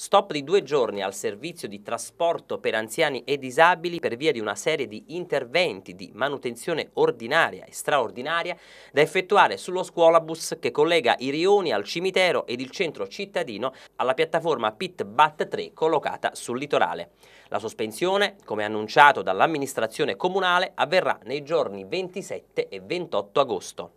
Stop di due giorni al servizio di trasporto per anziani e disabili per via di una serie di interventi di manutenzione ordinaria e straordinaria da effettuare sullo scuolabus che collega i rioni al cimitero ed il centro cittadino alla piattaforma Pit Bat 3 collocata sul litorale. La sospensione, come annunciato dall'amministrazione comunale, avverrà nei giorni 27 e 28 agosto.